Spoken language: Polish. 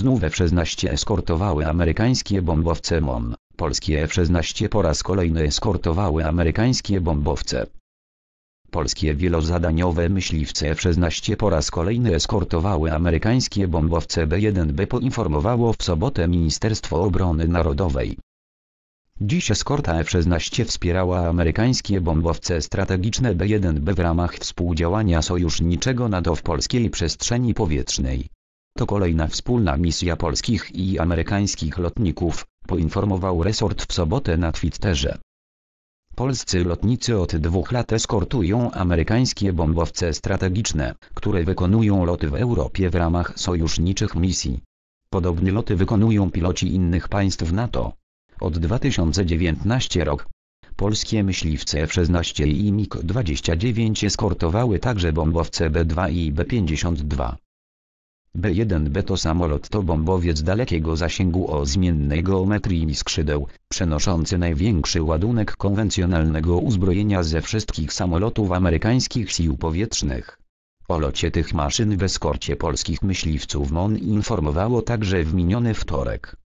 Znów F-16 eskortowały amerykańskie bombowce MON. Polskie F-16 po raz kolejny eskortowały amerykańskie bombowce. Polskie wielozadaniowe myśliwce F-16 po raz kolejny eskortowały amerykańskie bombowce B-1B poinformowało w sobotę Ministerstwo Obrony Narodowej. Dziś eskorta F-16 wspierała amerykańskie bombowce strategiczne B-1B w ramach współdziałania sojuszniczego NATO w polskiej przestrzeni powietrznej. To kolejna wspólna misja polskich i amerykańskich lotników, poinformował resort w sobotę na Twitterze. Polscy lotnicy od dwóch lat eskortują amerykańskie bombowce strategiczne, które wykonują loty w Europie w ramach sojuszniczych misji. Podobne loty wykonują piloci innych państw NATO. Od 2019 rok polskie myśliwce F-16 i MiG-29 eskortowały także bombowce B-2 i B-52. B-1B to samolot to bombowiec dalekiego zasięgu o zmiennej geometrii skrzydeł, przenoszący największy ładunek konwencjonalnego uzbrojenia ze wszystkich samolotów amerykańskich sił powietrznych. O locie tych maszyn w eskorcie polskich myśliwców MON informowało także w miniony wtorek.